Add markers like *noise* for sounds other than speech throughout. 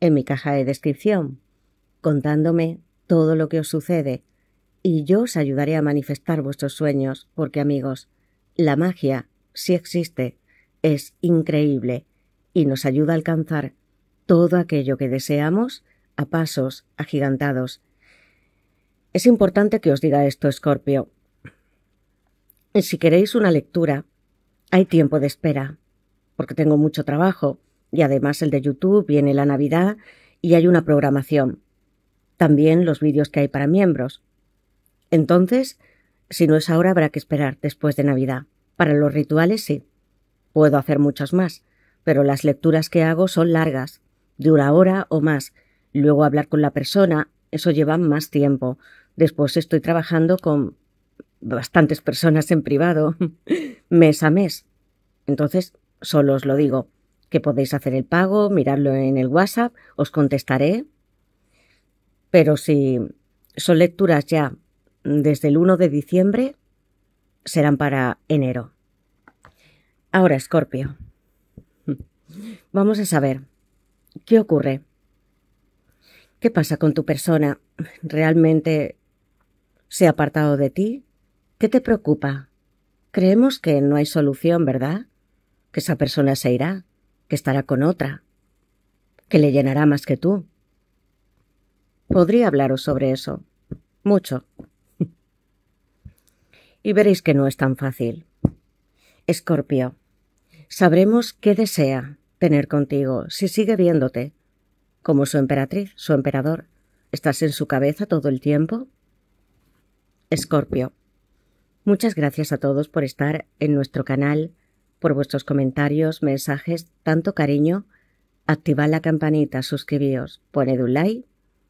en mi caja de descripción, contándome todo lo que os sucede, y yo os ayudaré a manifestar vuestros sueños, porque amigos, la magia, si existe, es increíble y nos ayuda a alcanzar todo aquello que deseamos a pasos agigantados. Es importante que os diga esto, Escorpio. Si queréis una lectura, hay tiempo de espera, porque tengo mucho trabajo y además el de YouTube viene la Navidad y hay una programación. También los vídeos que hay para miembros. Entonces, si no es ahora, habrá que esperar después de Navidad. Para los rituales sí. Puedo hacer muchos más, pero las lecturas que hago son largas, dura hora o más. Luego hablar con la persona, eso lleva más tiempo. Después estoy trabajando con bastantes personas en privado, *laughs* mes a mes. Entonces, solo os lo digo que podéis hacer el pago, mirarlo en el WhatsApp, os contestaré. Pero si son lecturas ya desde el 1 de diciembre, serán para enero. Ahora, Escorpio. Vamos a saber, ¿qué ocurre? ¿Qué pasa con tu persona? ¿Realmente se ha apartado de ti? ¿Qué te preocupa? Creemos que no hay solución, ¿verdad? Que esa persona se irá que estará con otra, que le llenará más que tú. Podría hablaros sobre eso. Mucho. y veréis que no es tan fácil. Escorpio, sabremos qué desea tener contigo si sigue viéndote. Como su emperatriz, su emperador, ¿estás en su cabeza todo el tiempo? Escorpio, muchas gracias a todos por estar en nuestro canal por vuestros comentarios, mensajes, tanto cariño. Activad la campanita, suscribíos, poned un like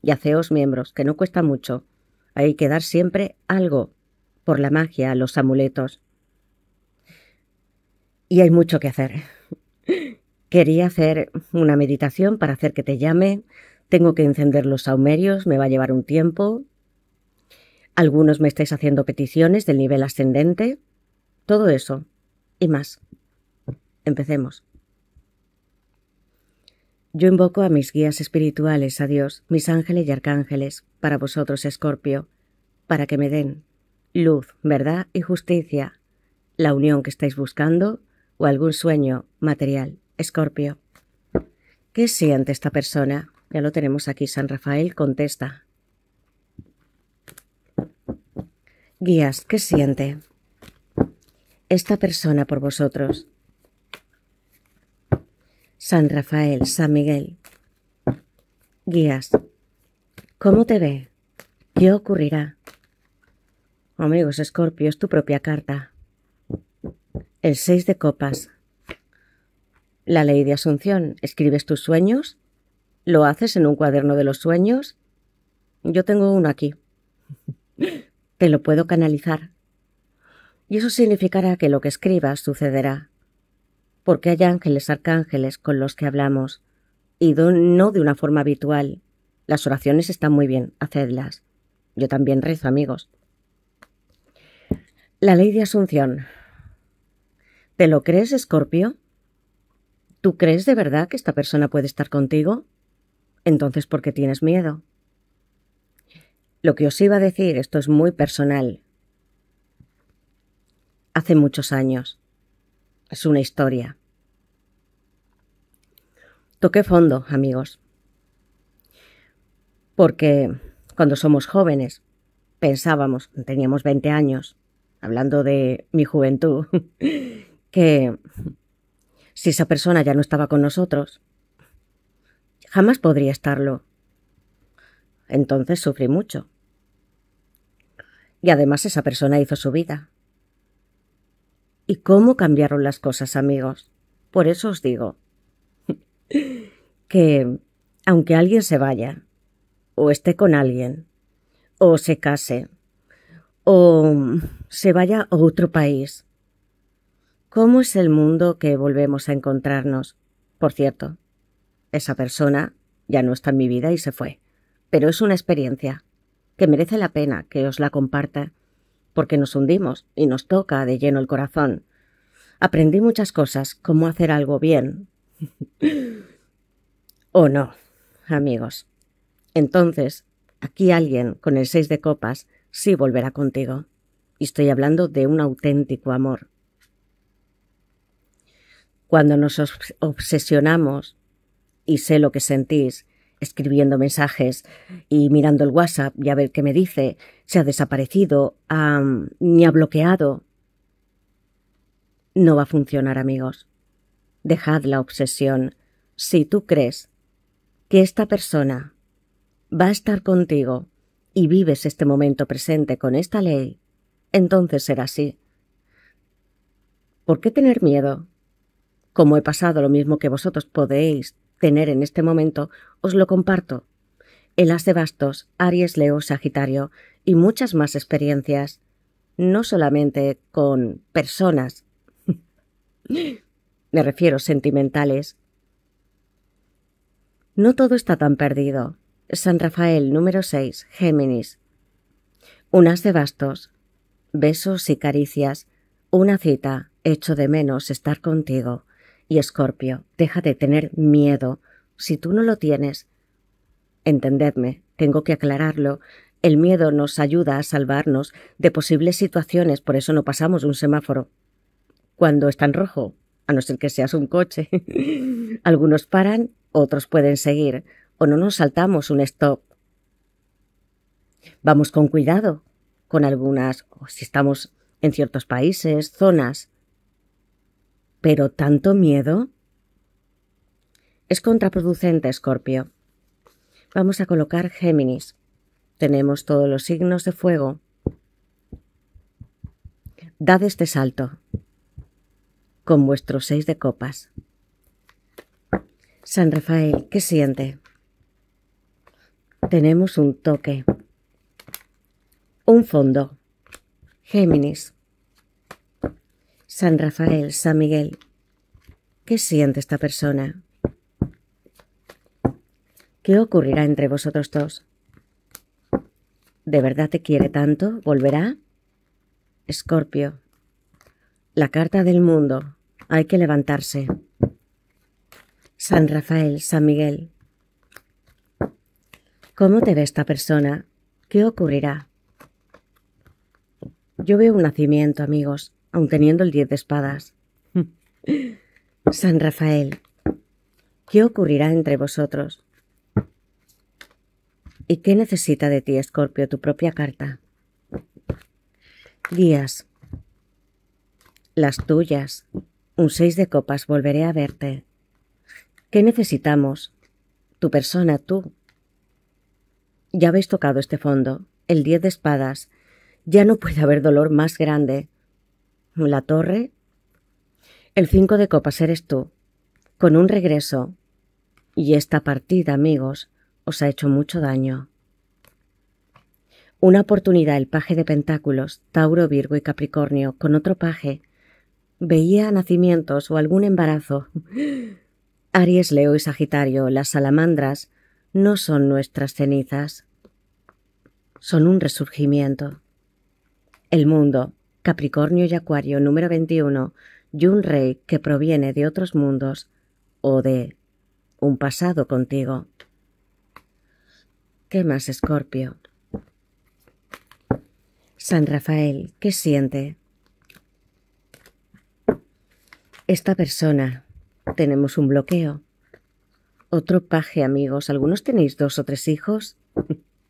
y haceos miembros, que no cuesta mucho. Hay que dar siempre algo por la magia, los amuletos. Y hay mucho que hacer. *laughs* Quería hacer una meditación para hacer que te llame. Tengo que encender los saumerios, me va a llevar un tiempo. Algunos me estáis haciendo peticiones del nivel ascendente. Todo eso y más. Empecemos. Yo invoco a mis guías espirituales, a Dios, mis ángeles y arcángeles, para vosotros, Escorpio, para que me den luz, verdad y justicia, la unión que estáis buscando o algún sueño material, Escorpio. ¿Qué siente esta persona? Ya lo tenemos aquí, San Rafael contesta. Guías, ¿qué siente? Esta persona por vosotros San Rafael, San Miguel. Guías. ¿Cómo te ve? ¿Qué ocurrirá? Amigos Escorpio, es tu propia carta. El 6 de copas. La ley de Asunción. ¿Escribes tus sueños? ¿Lo haces en un cuaderno de los sueños? Yo tengo uno aquí. *laughs* Te lo puedo canalizar. Y eso significará que lo que escribas sucederá porque hay ángeles arcángeles con los que hablamos, y no de una forma habitual. Las oraciones están muy bien, hacedlas. Yo también rezo, amigos. La ley de Asunción. ¿Te lo crees, Escorpio? ¿Tú crees de verdad que esta persona puede estar contigo? Entonces, ¿por qué tienes miedo? Lo que os iba a decir, esto es muy personal. Hace muchos años. Es una historia. Toqué fondo, amigos. Porque cuando somos jóvenes, pensábamos, teníamos 20 años, hablando de mi juventud, *laughs* que si esa persona ya no estaba con nosotros, jamás podría estarlo. Entonces sufrí mucho. Y además esa persona hizo su vida. ¿Y cómo cambiaron las cosas, amigos? Por eso os digo, que, aunque alguien se vaya, o esté con alguien, o se case, o se vaya a otro país, ¿cómo es el mundo que volvemos a encontrarnos? Por cierto, esa persona ya no está en mi vida y se fue, pero es una experiencia que merece la pena que os la comparta, porque nos hundimos y nos toca de lleno el corazón. Aprendí muchas cosas, cómo hacer algo bien, *laughs* o no, amigos. Entonces, aquí alguien con el seis de copas sí volverá contigo. Y estoy hablando de un auténtico amor. Cuando nos obsesionamos, y sé lo que sentís, escribiendo mensajes y mirando el WhatsApp y a ver qué me dice, se ha desaparecido, ni ha bloqueado. No va a funcionar, amigos. Dejad la obsesión. Si tú crees que esta persona va a estar contigo y vives este momento presente con esta ley, entonces será así. ¿Por qué tener miedo? Como he pasado lo mismo que vosotros podéis tener en este momento, os lo comparto. El as de bastos, Aries, Leo, Sagitario y muchas más experiencias, no solamente con personas *laughs* Me refiero sentimentales. No todo está tan perdido. San Rafael, número 6, Géminis. Unas de bastos, besos y caricias, una cita, echo de menos estar contigo. Y Escorpio, deja de tener miedo. Si tú no lo tienes, entendedme, tengo que aclararlo, el miedo nos ayuda a salvarnos de posibles situaciones, por eso no pasamos un semáforo. Cuando está en rojo, no es el que seas un coche. *laughs* Algunos paran, otros pueden seguir, o no nos saltamos un stop. Vamos con cuidado, con algunas, o si estamos en ciertos países, zonas. Pero tanto miedo. Es contraproducente, Escorpio. Vamos a colocar Géminis. Tenemos todos los signos de fuego. Dad este salto con vuestro seis de copas. San Rafael, ¿qué siente? Tenemos un toque. Un fondo. Géminis. San Rafael, San Miguel. ¿Qué siente esta persona? ¿Qué ocurrirá entre vosotros dos? ¿De verdad te quiere tanto? ¿Volverá? Escorpio. La carta del mundo. Hay que levantarse. San Rafael, San Miguel. ¿Cómo te ve esta persona? ¿Qué ocurrirá? Yo veo un nacimiento, amigos, aun teniendo el diez de espadas. *laughs* San Rafael, ¿qué ocurrirá entre vosotros? ¿Y qué necesita de ti, Escorpio, tu propia carta? Días. Las tuyas. Un seis de copas, volveré a verte. ¿Qué necesitamos? Tu persona, tú. Ya habéis tocado este fondo, el diez de espadas. Ya no puede haber dolor más grande. La torre. El cinco de copas eres tú. Con un regreso. Y esta partida, amigos, os ha hecho mucho daño. Una oportunidad el paje de pentáculos, Tauro, Virgo y Capricornio, con otro paje, veía nacimientos o algún embarazo. Aries, Leo y Sagitario, las salamandras, no son nuestras cenizas. Son un resurgimiento. El mundo, Capricornio y Acuario número 21, y un rey que proviene de otros mundos o de un pasado contigo. ¿Qué más, Escorpio? San Rafael, ¿qué siente? Esta persona. Tenemos un bloqueo. Otro paje, amigos. ¿Algunos tenéis dos o tres hijos?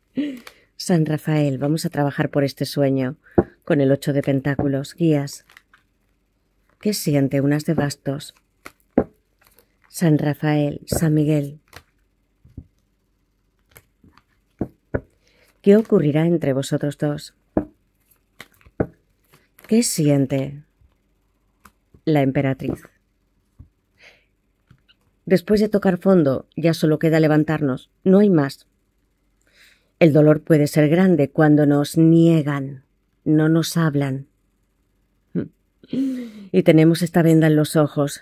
*laughs* San Rafael, vamos a trabajar por este sueño. Con el ocho de pentáculos, guías. ¿Qué siente unas de bastos? San Rafael, San Miguel. ¿Qué ocurrirá entre vosotros dos? ¿Qué siente? la emperatriz. Después de tocar fondo, ya solo queda levantarnos, no hay más. El dolor puede ser grande cuando nos niegan, no nos hablan. Y tenemos esta venda en los ojos.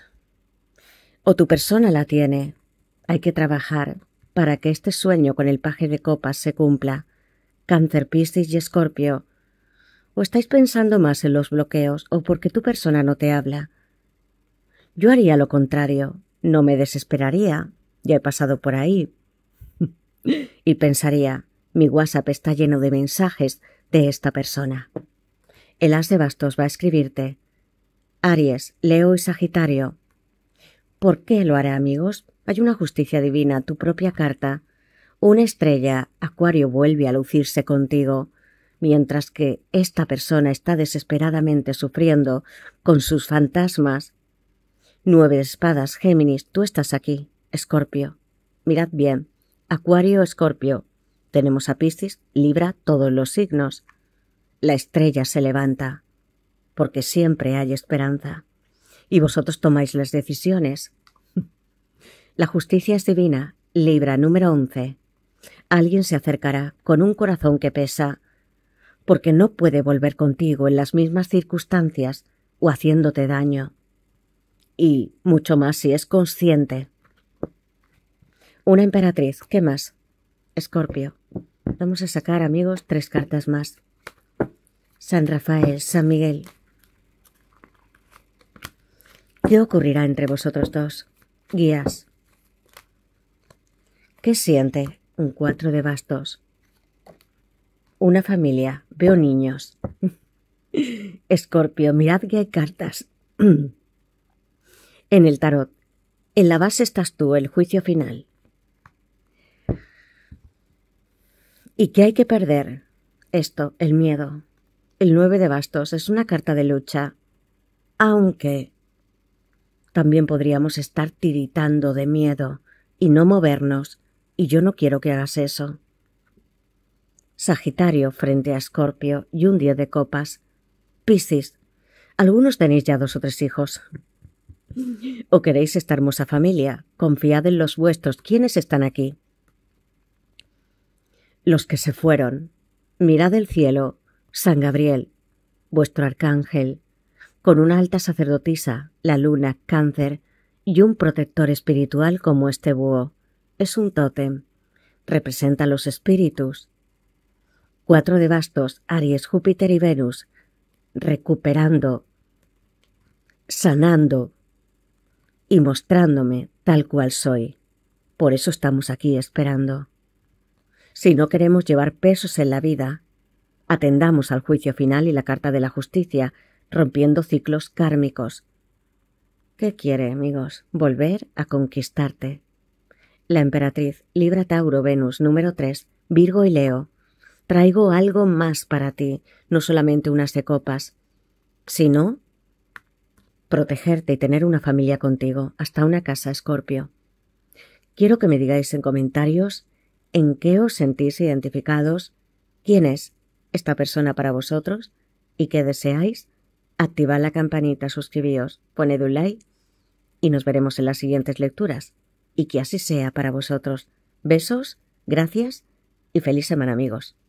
O tu persona la tiene. Hay que trabajar para que este sueño con el paje de copas se cumpla. Cáncer, Piscis y Escorpio. O estáis pensando más en los bloqueos o porque tu persona no te habla. Yo haría lo contrario, no me desesperaría, ya he pasado por ahí. *laughs* y pensaría, mi WhatsApp está lleno de mensajes de esta persona. El as de bastos va a escribirte. Aries, Leo y Sagitario. ¿Por qué lo haré, amigos? Hay una justicia divina, tu propia carta. Una estrella, Acuario vuelve a lucirse contigo, mientras que esta persona está desesperadamente sufriendo con sus fantasmas Nueve espadas, Géminis, tú estás aquí. Escorpio. Mirad bien. Acuario, Escorpio. Tenemos a Piscis, Libra, todos los signos. La estrella se levanta, porque siempre hay esperanza. Y vosotros tomáis las decisiones. *laughs* la justicia es divina, Libra número 11. Alguien se acercará con un corazón que pesa, porque no puede volver contigo en las mismas circunstancias o haciéndote daño y mucho más si es consciente. Una emperatriz, ¿qué más? Escorpio. Vamos a sacar, amigos, tres cartas más. San Rafael, San Miguel. ¿Qué ocurrirá entre vosotros dos? Guías. ¿Qué siente? Un cuatro de bastos. Una familia. Veo niños. *laughs* Escorpio, mirad que hay cartas. *clears throat* En el tarot. En la base estás tú, el juicio final. ¿Y qué hay que perder? Esto, el miedo. El nueve de bastos es una carta de lucha. Aunque también podríamos estar tiritando de miedo y no movernos, y yo no quiero que hagas eso. Sagitario frente a Escorpio y un día de copas. Piscis. Algunos tenéis ya dos o tres hijos. ¿O queréis esta hermosa familia? Confiad en los vuestros. ¿Quiénes están aquí? Los que se fueron. Mirad el cielo, San Gabriel, vuestro arcángel, con una alta sacerdotisa, la luna, cáncer, y un protector espiritual como este búho. Es un tótem. Representa los espíritus. Cuatro de bastos, Aries, Júpiter y Venus, recuperando, sanando, y mostrándome tal cual soy. Por eso estamos aquí esperando. Si no queremos llevar pesos en la vida, atendamos al juicio final y la carta de la justicia, rompiendo ciclos kármicos. ¿Qué quiere, amigos? Volver a conquistarte. La emperatriz Libra Tauro Venus número 3, Virgo y Leo. Traigo algo más para ti, no solamente unas de sino protegerte y tener una familia contigo, hasta una casa, Escorpio. Quiero que me digáis en comentarios en qué os sentís identificados, quién es esta persona para vosotros y qué deseáis. Activad la campanita, suscribíos, poned un like y nos veremos en las siguientes lecturas. Y que así sea para vosotros. Besos, gracias y feliz semana amigos.